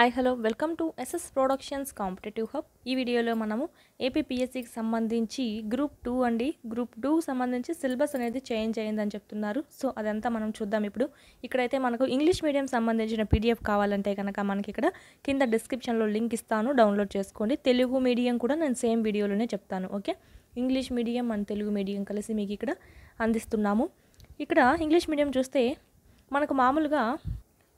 hi hello welcome to SS productions competitive hub ఈ వీడియోలో మనము ఏపీపిఎస్సికి సంబంధించి గ్రూప్ టూ అండి గ్రూప్ టూ సంబంధించి సిలబస్ అనేది చేంజ్ అయ్యిందని చెప్తున్నారు సో అదంతా మనం చూద్దాం ఇప్పుడు ఇక్కడైతే మనకు ఇంగ్లీష్ మీడియం సంబంధించిన పీడిఎఫ్ కావాలంటే కనుక మనకి ఇక్కడ కింద డిస్క్రిప్షన్లో లింక్ ఇస్తాను డౌన్లోడ్ చేసుకోండి తెలుగు మీడియం కూడా నేను సేమ్ వీడియోలోనే చెప్తాను okay English medium and Telugu medium కలిసి మీకు ఇక్కడ అందిస్తున్నాము ఇక్కడ ఇంగ్లీష్ మీడియం చూస్తే మనకు మామూలుగా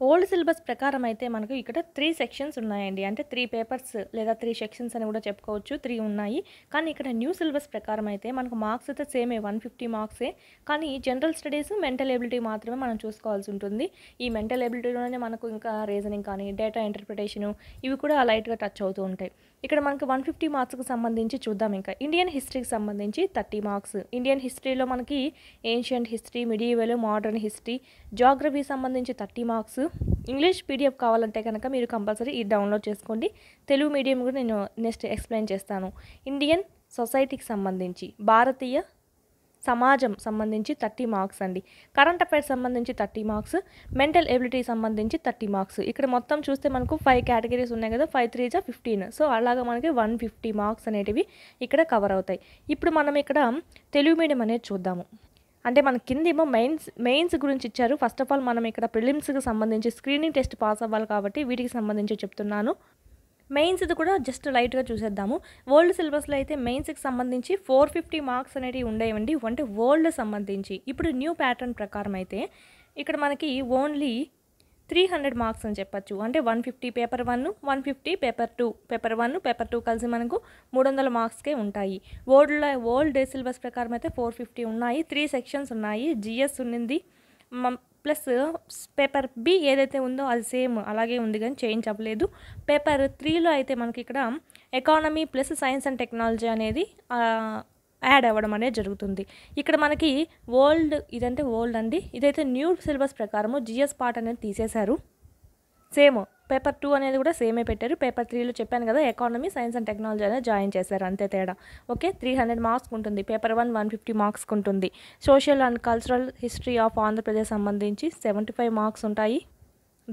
ఓల్డ్ సిలబస్ ప్రకారం అయితే మనకు ఇక్కడ త్రీ సెక్షన్స్ ఉన్నాయండి అంటే త్రీ పేపర్స్ లేదా త్రీ సెక్షన్స్ అని కూడా చెప్పుకోవచ్చు త్రీ ఉన్నాయి కానీ ఇక్కడ న్యూ సిలబస్ ప్రకారం అయితే మనకు మార్క్స్ అయితే సేమే వన్ ఫిఫ్టీ మార్క్సే కానీ జనరల్ స్టడీస్ మెంటల్ ఎబిలిటీ మాత్రమే మనం చూసుకోవాల్సి ఉంటుంది ఈ మెంటల్ ఎబిలిటీలోనే మనకు ఇంకా రీజనింగ్ కానీ డేటా ఇంటర్ప్రిటేషను ఇవి కూడా లైట్గా టచ్ అవుతూ ఉంటాయి ఇక్కడ మనకు వన్ ఫిఫ్టీ మార్క్స్కి సంబంధించి చూద్దాం ఇంకా ఇండియన్ హిస్టరీకి సంబంధించి థర్టీ మార్క్స్ ఇండియన్ హిస్టరీలో మనకి ancient history medieval modern history geography సంబంధించి థర్టీ మార్క్స్ ఇంగ్లీష్ పీడిఎఫ్ కావాలంటే కనుక మీరు కంపల్సరీ ఇది డౌన్లోడ్ చేసుకోండి తెలుగు మీడియం కూడా నేను నెక్స్ట్ ఎక్స్ప్లెయిన్ చేస్తాను ఇండియన్ సొసైటీకి సంబంధించి భారతీయ సమాజం సంబంధించి థర్టీ మార్క్స్ అండి కరెంట్ అఫైర్స్ సంబంధించి థర్టీ మార్క్స్ మెంటల్ ఎబిలిటీ సంబంధించి థర్టీ మార్క్స్ ఇక్కడ మొత్తం చూస్తే మనకు ఫైవ్ కేటగిరీస్ ఉన్నాయి కదా ఫైవ్ త్రీ జా ఫిఫ్టీన్ సో అలాగా మనకి వన్ ఫిఫ్టీ మార్క్స్ అనేటివి ఇక్కడ కవర్ అవుతాయి ఇప్పుడు మనం ఇక్కడ తెలుగు మీడియం అనేది చూద్దాము అంటే మన కింద ఏమో మెయిన్స్ మెయిన్స్ గురించి ఇచ్చారు ఫస్ట్ ఆఫ్ ఆల్ మనం ఇక్కడ ప్రిలిమ్స్కి సంబంధించి స్క్రీనింగ్ టెస్ట్ పాస్ అవ్వాలి కాబట్టి వీటికి సంబంధించి చెప్తున్నాను ఇది కూడా జస్ట్ లైట్గా చూసేద్దాము వరల్డ్ సిలబస్లో అయితే మెయిన్స్కి సంబంధించి ఫోర్ ఫిఫ్టీ మార్క్స్ అనేవి ఉండేవండి అంటే వరల్డ్ సంబంధించి ఇప్పుడు న్యూ ప్యాటర్న్ ప్రకారం అయితే ఇక్కడ మనకి ఓన్లీ త్రీ హండ్రెడ్ మార్క్స్ అని చెప్పచ్చు అంటే one fifty paper one one fifty paper two paper one paper two కలిసి మనకు మూడు వందల మార్క్స్కే ఉంటాయి ఓల్డ్లో ఓల్డ్ సిలబస్ ప్రకారం అయితే ఫోర్ ఫిఫ్టీ ఉన్నాయి త్రీ సెక్షన్స్ ఉన్నాయి జిఎస్ ఉన్నింది ప్లస్ పేపర్ బి ఏదైతే ఉందో అది సేమ్ అలాగే ఉంది కానీ చేంజ్ అవ్వలేదు పేపర్ త్రీలో అయితే మనకి ఇక్కడ economy plus science and technology అనేది యాడ్ అవ్వడం అనేది జరుగుతుంది ఇక్కడ మనకి ఓల్డ్ ఇదంటే ఓల్డ్ అండి ఇదైతే న్యూ సిలబస్ ప్రకారము జిఎస్ పార్ట్ అనేది తీసేశారు సేమ్ పేపర్ టూ అనేది కూడా సేమే పెట్టారు పేపర్ త్రీలో చెప్పాను కదా ఎకానమీ సైన్స్ అండ్ టెక్నాలజీ అనేది జాయిన్ చేశారు అంతే తేడా ఓకే త్రీ హండ్రెడ్ మార్క్స్ ఉంటుంది paper one one fifty marks ఉంటుంది social and cultural history of Andhra Pradesh సంబంధించి సెవెంటీ ఫైవ్ మార్క్స్ ఉంటాయి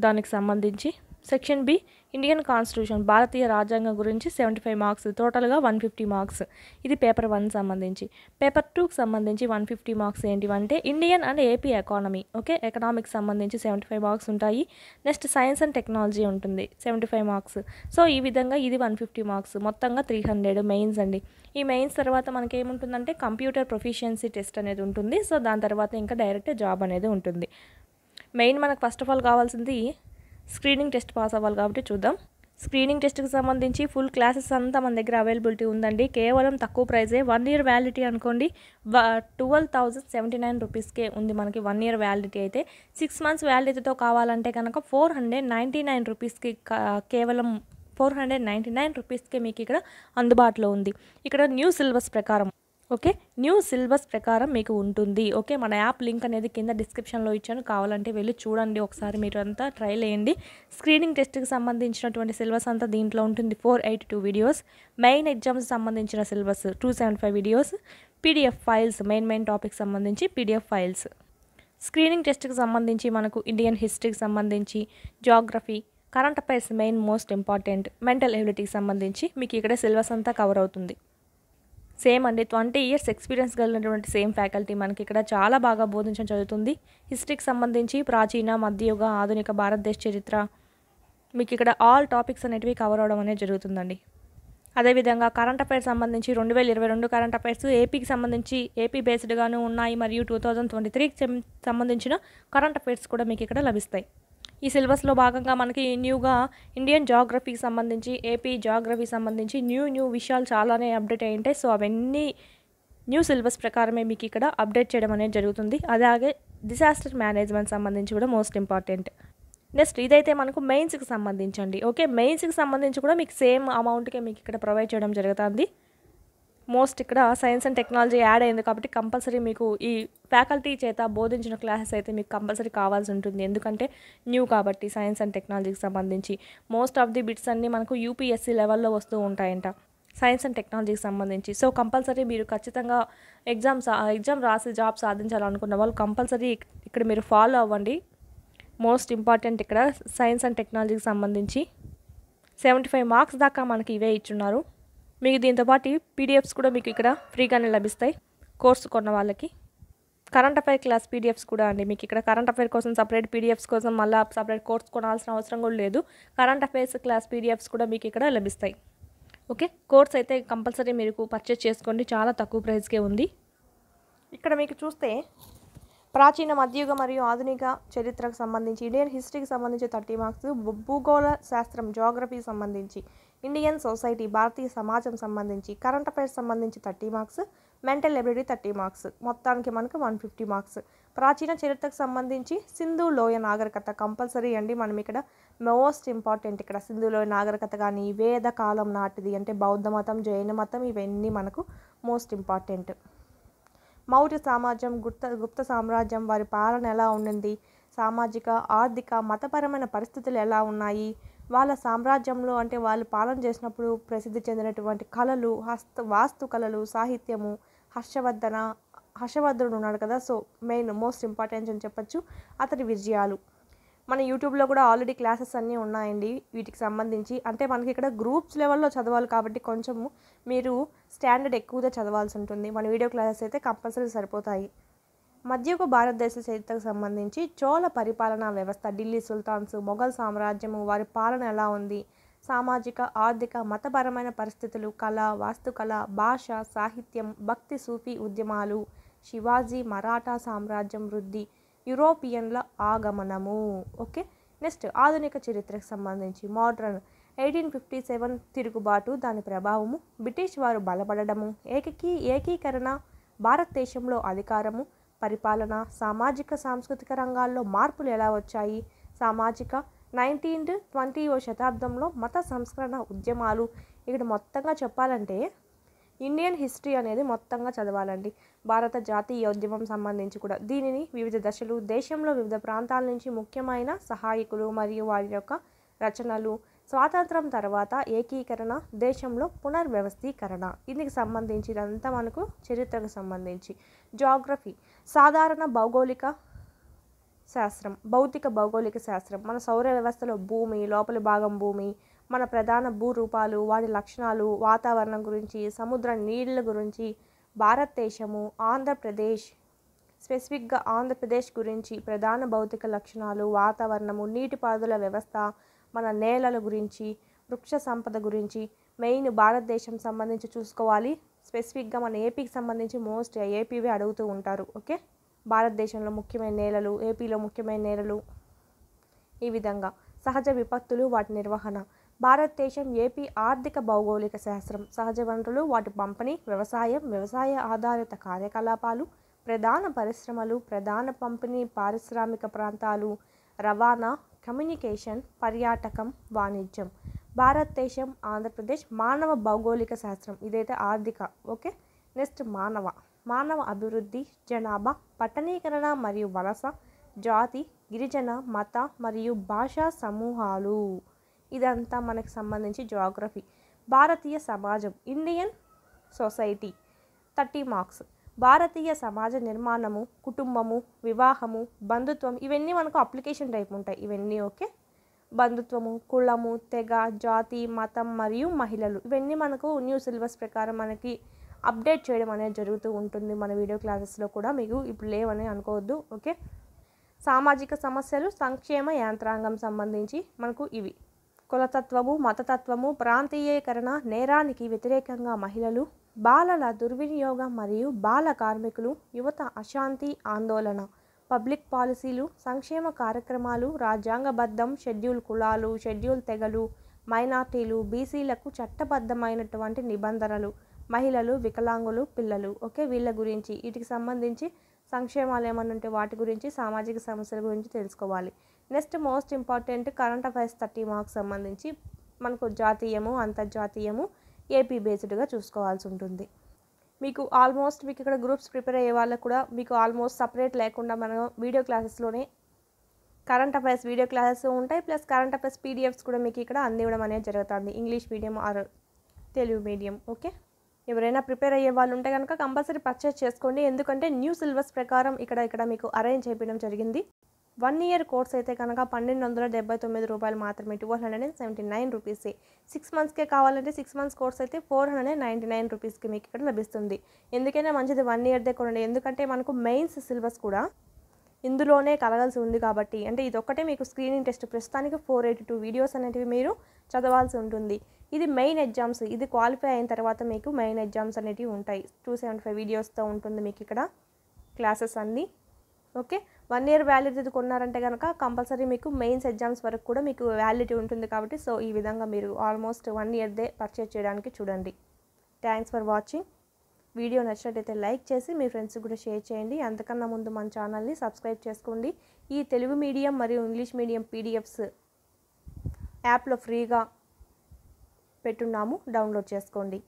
దానికి సంబంధించి సెక్షన్ బి ఇండియన్ కాన్స్టిట్యూషన్ భారతీయ రాజ్యాంగం గురించి సెవెంటీ ఫైవ్ మార్క్స్ టోటల్గా వన్ ఫిఫ్టీ మార్క్స్ ఇది పేపర్ వన్ సంబంధించి పేపర్ టూకి సంబంధించి one fifty marks ఏంటివంటే Indian and AP economy okay economics సంబంధించి సెవెంటీ ఫైవ్ మార్క్స్ ఉంటాయి నెక్స్ట్ సైన్స్ అండ్ టెక్నాలజీ ఉంటుంది సెవెంటీ ఫైవ్ మార్క్స్ సో ఈ విధంగా ఇది వన్ ఫిఫ్టీ మార్క్స్ మొత్తంగా త్రీ హండ్రెడ్ మెయిన్స్ అండి ఈ మెయిన్స్ తర్వాత మనకి ఏముంటుందంటే కంప్యూటర్ ప్రొఫిషియన్సీ టెస్ట్ అనేది ఉంటుంది సో దాని తర్వాత ఇంకా డైరెక్ట్ జాబ్ అనేది ఉంటుంది మెయిన్ మనకు ఫస్ట్ ఆఫ్ ఆల్ కావాల్సింది స్క్రీనింగ్ టెస్ట్ పాస్ అవ్వాలి కాబట్టి చూద్దాం స్క్రీనింగ్ టెస్ట్కి సంబంధించి ఫుల్ క్లాసెస్ అంతా మన దగ్గర అవైలబిలిటీ ఉందండి కేవలం తక్కువ ప్రైజే వన్ ఇయర్ వ్యాలిడిటీ అనుకోండి ట్వెల్వ్ థౌజండ్ సెవెంటీ నైన్ రూపీస్కే ఉంది మనకి వన్ ఇయర్ వ్యాలిడిటీ అయితే సిక్స్ మంత్స్ వ్యాలిడిటీతో కావాలంటే కనుక ఫోర్ హండ్రెడ్ నైంటీ నైన్ రూపీస్కి కేవలం ఫోర్ హండ్రెడ్ నైంటీ నైన్ రూపీస్కే మీకు ఇక్కడ అందుబాటులో ఉంది ఇక్కడ న్యూ సిలబస్ ప్రకారం ఓకే న్యూ సిలబస్ ప్రకారం మీకు ఉంటుంది ఓకే మన యాప్ లింక్ అనేది కింద డిస్క్రిప్షన్లో ఇచ్చాను కావాలంటే వెళ్ళి చూడండి ఒకసారి మీరు అంతా ట్రై చేయండి స్క్రీనింగ్ టెస్ట్కి సంబంధించినటువంటి సిలబస్ అంతా దీంట్లో ఉంటుంది four eight two videos main exams సంబంధించిన syllabus two seven five videos PDF files main main topic సంబంధించి పీడిఎఫ్ ఫైల్స్ స్క్రీనింగ్ టెస్ట్కి సంబంధించి మనకు ఇండియన్ హిస్టరీకి సంబంధించి geography current affairs main most important mental ఎబిలిటీకి సంబంధించి మీకు ఇక్కడ సిలబస్ అంతా కవర్ అవుతుంది సేమ్ అండి ట్వంటీ ఇయర్స్ ఎక్స్పీరియన్స్ కలిగినటువంటి సేమ్ ఫ్యాకల్టీ మనకి ఇక్కడ చాలా బాగా బోధించడం జరుగుతుంది హిస్టరీకి సంబంధించి ప్రాచీన మధ్యయుగ ఆధునిక భారతదేశ చరిత్ర మీకు ఇక్కడ ఆల్ టాపిక్స్ అనేటివి కవర్ అవడం అనేది జరుగుతుందండి అదేవిధంగా కరెంట్ అఫైర్స్ సంబంధించి రెండు వేల ఇరవై రెండు కరెంట్ అఫైర్స్ ఏపీకి సంబంధించి ఏపీ బేస్డ్గాను ఉన్నాయి మరియు టూ థౌజండ్ ట్వంటీ త్రీకి సంబంధించిన కరెంట్ అఫైర్స్ కూడా మీకు ఇక్కడ లభిస్తాయి ఈ సిలబస్లో భాగంగా మనకి న్యూగా ఇండియన్ జాగ్రఫీకి సంబంధించి ఏపీ జాగ్రఫీ సంబంధించి న్యూ న్యూ విషయాలు చాలానే అప్డేట్ అయ్యి ఉంటాయి సో అవన్నీ న్యూ సిలబస్ ప్రకారమే మీకు ఇక్కడ అప్డేట్ చేయడం అనేది జరుగుతుంది అలాగే డిజాస్టర్ మేనేజ్మెంట్ సంబంధించి కూడా మోస్ట్ ఇంపార్టెంట్ నెక్స్ట్ ఇదైతే మనకు మెయిన్స్కి సంబంధించండి ఓకే మెయిన్స్కి సంబంధించి కూడా మీకు సేమ్ అమౌంట్కే మీకు ఇక్కడ ప్రొవైడ్ చేయడం జరుగుతుంది మోస్ట్ ఇక్కడ సైన్స్ అండ్ టెక్నాలజీ యాడ్ అయింది కాబట్టి కంపల్సరీ మీకు ఈ ఫ్యాకల్టీ చేత బోధించిన క్లాసెస్ అయితే మీకు కంపల్సరీ కావాల్సి ఉంటుంది ఎందుకంటే న్యూ కాబట్టి సైన్స్ అండ్ టెక్నాలజీకి సంబంధించి మోస్ట్ ఆఫ్ ది బిట్స్ అన్నీ మనకు యూపీఎస్సీ లెవెల్లో వస్తూ ఉంటాయంట సైన్స్ అండ్ టెక్నాలజీకి సంబంధించి సో కంపల్సరీ మీరు ఖచ్చితంగా ఎగ్జామ్స్ ఎగ్జామ్ రాసి జాబ్ సాధించాలనుకున్న వాళ్ళు కంపల్సరీ ఇక్కడ మీరు ఫాలో అవ్వండి మోస్ట్ ఇంపార్టెంట్ ఇక్కడ సైన్స్ అండ్ టెక్నాలజీకి సంబంధించి సెవెంటీ ఫైవ్ మార్క్స్ దాకా మనకి ఇవే ఇచ్చున్నారు మీకు దీంతోపాటు పీడిఎఫ్స్ కూడా మీకు ఇక్కడ ఫ్రీగానే లభిస్తాయి కోర్సు కొన్న వాళ్ళకి కరెంట్ అఫైర్ క్లాస్ పీడిఎఫ్స్ కూడా అండి మీకు ఇక్కడ కరెంట్ అఫైర్ కోసం సపరేట్ పీడిఎఫ్స్ కోసం మళ్ళీ సపరేట్ కోర్స్ కొనాల్సిన అవసరం కూడా లేదు కరెంట్ అఫైర్స్ క్లాస్ పీడిఎఫ్స్ కూడా మీకు ఇక్కడ లభిస్తాయి ఓకే కోర్స్ అయితే కంపల్సరీ మీరు పర్చేస్ చేసుకోండి చాలా తక్కువ ప్రైస్కే ఉంది ఇక్కడ మీకు చూస్తే ప్రాచీన మధ్యయుగ మరియు ఆధునిక చరిత్రకు సంబంధించి ఇండియన్ హిస్టరీకి సంబంధించి థర్టీ మార్క్స్ భూగోళ శాస్త్రం జోగ్రఫీకి సంబంధించి ఇండియన్ సొసైటీ భారతీయ సమాజం సంబంధించి కరెంట్ అఫైర్స్ సంబంధించి thirty marks mental library thirty marks మొత్తానికి మనకు వన్ ఫిఫ్టీ మార్క్స్ ప్రాచీన చరిత్రకు సంబంధించి సింధు లోయ నాగరికత కంపల్సరీ అండి మనం ఇక్కడ మోస్ట్ ఇంపార్టెంట్ ఇక్కడ సింధు లోయ నాగరికత కానీ వేద కాలం నాటిది అంటే బౌద్ధ మతం జైన మతం ఇవన్నీ మనకు మోస్ట్ ఇంపార్టెంట్ మౌర్య సామ్రాజ్యం గుప్త గుప్త సామ్రాజ్యం వారి పాలన ఎలా ఉండింది సామాజిక ఆర్థిక మతపరమైన పరిస్థితులు ఎలా ఉన్నాయి వాళ్ళ సామ్రాజ్యంలో అంటే వాళ్ళు పాలన చేసినప్పుడు ప్రసిద్ధి చెందినటువంటి కళలు హస్త వాస్తు కళలు సాహిత్యము హర్షవర్ధన హర్షవర్ధనుడు ఉన్నాడు కదా సో మెయిన్ మోస్ట్ ఇంపార్టెన్స్ అని చెప్పచ్చు అతని విజయాలు మన యూట్యూబ్లో కూడా ఆల్రెడీ క్లాసెస్ అన్నీ ఉన్నాయండి వీటికి సంబంధించి అంటే మనకి ఇక్కడ గ్రూప్స్ లెవెల్లో చదవాలి కాబట్టి కొంచెము మీరు స్టాండర్డ్ ఎక్కువగా చదవాల్సి ఉంటుంది మన వీడియో క్లాసెస్ అయితే కంపల్సరీ సరిపోతాయి మధ్యకు భారతదేశ చరిత్రకు సంబంధించి చోళ పరిపాలనా వ్యవస్థ ఢిల్లీ సుల్తాన్స్ మొఘల్ సామ్రాజ్యము వారి పాలన ఎలా ఉంది సామాజిక ఆర్థిక మతపరమైన పరిస్థితులు కళ వాస్తుకళ భాష సాహిత్యం భక్తి సూఫీ ఉద్యమాలు శివాజీ మరాఠా సామ్రాజ్యం వృద్ధి యూరోపియన్ల ఆగమనము ఓకే నెక్స్ట్ ఆధునిక చరిత్రకు సంబంధించి మోడ్రన్ ఎయిటీన్ ఫిఫ్టీ సెవెన్ తిరుగుబాటు దాని ప్రభావము బ్రిటిష్ వారు బలపడము ఏకీ ఏకీకరణ భారతదేశంలో అధికారము పరిపాలన సామాజిక సాంస్కృతిక రంగాల్లో మార్పులు ఎలా వచ్చాయి సామాజిక నైన్టీన్త్ ట్వంటీ శతాబ్దంలో మత సంస్కరణ ఉద్యమాలు ఇక్కడ మొత్తంగా చెప్పాలంటే ఇండియన్ హిస్టరీ అనేది మొత్తంగా చదవాలండి భారత జాతీయ ఉద్యమం సంబంధించి కూడా దీనిని వివిధ దశలు దేశంలో వివిధ ప్రాంతాల నుంచి ముఖ్యమైన సహాయకులు మరియు వారి యొక్క రచనలు స్వాతంత్రం తర్వాత ఏకీకరణ దేశంలో పునర్వ్యవస్థీకరణ ఇందుకు సంబంధించి ఇదంతా మనకు చరిత్రకు సంబంధించి జాగ్రఫీ సాధారణ భౌగోళిక శాస్త్రం భౌతిక భౌగోళిక శాస్త్రం మన సౌర వ్యవస్థలో భూమి లోపలి భాగం భూమి మన ప్రధాన భూరూపాలు వాటి లక్షణాలు వాతావరణం గురించి సముద్ర నీళ్ళ గురించి భారతదేశము ఆంధ్రప్రదేశ్ స్పెసిఫిక్గా ఆంధ్రప్రదేశ్ గురించి ప్రధాన భౌతిక లక్షణాలు వాతావరణము నీటిపారుదల వ్యవస్థ మన నేలల గురించి వృక్ష సంపద గురించి మెయిన్ భారతదేశం సంబంధించి చూసుకోవాలి స్పెసిఫిక్గా మన ఏపీకి సంబంధించి మోస్ట్ ఏపీవే అడుగుతూ ఉంటారు ఓకే భారతదేశంలో ముఖ్యమైన నేలలు ఏపీలో ముఖ్యమైన నేలలు ఈ విధంగా సహజ విపత్తులు వాటి నిర్వహణ భారతదేశం ఏపీ ఆర్థిక భౌగోళిక శాస్త్రం సహజ వనరులు వాటి పంపిణీ వ్యవసాయం వ్యవసాయ ఆధారిత కార్యకలాపాలు ప్రధాన పరిశ్రమలు ప్రధాన పంపిణీ పారిశ్రామిక ప్రాంతాలు రవాణా కమ్యూనికేషన్ పర్యాటకం వాణిజ్యం భారతదేశం ఆంధ్రప్రదేశ్ మానవ భౌగోళిక శాస్త్రం ఇదైతే ఆర్థిక ఓకే నెక్స్ట్ మానవ మానవ అభివృద్ధి జనాభా పట్టణీకరణ మరియు వలస జాతి గిరిజన మత మరియు భాషా సమూహాలు ఇదంతా మనకు సంబంధించి జోగ్రఫీ భారతీయ సమాజం ఇండియన్ సొసైటీ థర్టీ మార్క్స్ భారతీయ సమాజ నిర్మాణము కుటుంబము వివాహము బంధుత్వం ఇవన్నీ మనకు అప్లికేషన్ టైప్ ఉంటాయి ఇవన్నీ ఓకే బంధుత్వము కులము తెగ జాతి మతం మరియు మహిళలు ఇవన్నీ మనకు న్యూ సిలబస్ ప్రకారం మనకి అప్డేట్ చేయడం అనేది జరుగుతూ ఉంటుంది మన వీడియో క్లాసెస్లో కూడా మీకు ఇప్పుడు లేవని అనుకోవద్దు ఓకే సామాజిక సమస్యలు సంక్షేమ యంత్రాంగం సంబంధించి మనకు ఇవి కులతత్వము మతతత్వము ప్రాంతీయీకరణ నేరానికి వ్యతిరేకంగా మహిళలు బాలల దుర్వినియోగం మరియు బాల కార్మికులు యువత అశాంతి ఆందోళన పబ్లిక్ పాలసీలు సంక్షేమ కార్యక్రమాలు రాజ్యాంగబద్ధం షెడ్యూల్ కులాలు షెడ్యూల్ తెగలు మైనార్టీలు బీసీలకు చట్టబద్ధమైనటువంటి నిబంధనలు మహిళలు వికలాంగులు పిల్లలు ఓకే వీళ్ళ గురించి వీటికి సంబంధించి సంక్షేమాలు ఏమైనా ఉంటే వాటి గురించి సామాజిక సమస్యల గురించి తెలుసుకోవాలి next most important current affairs thirty marks సంబంధించి మనకు జాతీయము అంతర్జాతీయము ఏపీ బేస్డ్గా చూసుకోవాల్సి ఉంటుంది మీకు ఆల్మోస్ట్ మీకు ఇక్కడ గ్రూప్స్ ప్రిపేర్ అయ్యే వాళ్ళకు కూడా మీకు ఆల్మోస్ట్ సపరేట్ లేకుండా మనం వీడియో క్లాసెస్లోనే కరెంట్ అఫైర్స్ వీడియో క్లాసెస్ ఉంటాయి ప్లస్ కరెంట్ అఫైర్స్ పీడిఎఫ్స్ కూడా మీకు ఇక్కడ అందివ్వడం అనేది జరుగుతుంది English medium or Telugu medium okay ఎవరైనా ప్రిపేర్ అయ్యే వాళ్ళు ఉంటే కనుక కంపల్సరీ పర్చేస్ చేసుకోండి ఎందుకంటే న్యూ సిలబస్ ప్రకారం ఇక్కడ ఇక్కడ మీకు అరేంజ్ చేయడం జరిగింది వన్ ఇయర్ కోర్స్ అయితే కనుక పన్నెండు వందల డెబ్బై తొమ్మిది రూపాయలు మాత్రమే two hundred and seventy nine రూపీసే సిక్స్ మంత్స్కే కావాలంటే సిక్స్ మంత్స్ కోర్స్ అయితే four hundred and ninety nine రూపీస్కి మీకు ఇక్కడ లభిస్తుంది ఎందుకైనా మంచిది వన్ ఇయర్దే కొనండి ఎందుకంటే మనకు మెయిన్స్ సిలబస్ కూడా ఇందులోనే కలగాల్సి ఉంది కాబట్టి అంటే ఇదొక్కటే మీకు స్క్రీనింగ్ టెస్ట్ ప్రస్తుతానికి ఫోర్ ఎయిటీ టూ వీడియోస్ అనేటివి మీరు చదవాల్సి ఉంటుంది ఇది మెయిన్ ఎగ్జామ్స్ ఇది క్వాలిఫై అయిన తర్వాత మీకు మెయిన్ ఎగ్జామ్స్ అనేటివి ఉంటాయి టూ సెవెంటీ ఫైవ్ వీడియోస్తో ఉంటుంది మీకు ఇక్కడ క్లాసెస్ అన్నీ ఓకే వన్ ఇయర్ వ్యాలిడిటీ కొన్నారంటే కనుక కంపల్సరీ మీకు మెయిన్స్ ఎగ్జామ్స్ వరకు కూడా మీకు వ్యాలిడిటీ ఉంటుంది కాబట్టి సో ఈ విధంగా మీరు ఆల్మోస్ట్ వన్ ఇయర్దే పర్చేజ్ చేయడానికి చూడండి థ్యాంక్స్ ఫర్ వాచింగ్ వీడియో నచ్చినట్టయితే లైక్ చేసి మీ ఫ్రెండ్స్ కూడా షేర్ చేయండి అంతకన్నా ముందు మన ఛానల్ని సబ్స్క్రైబ్ చేసుకోండి ఈ తెలుగు మీడియం మరియు ఇంగ్లీష్ మీడియం పీడిఎఫ్స్ యాప్లో ఫ్రీగా పెట్టున్నాము డౌన్లోడ్ చేసుకోండి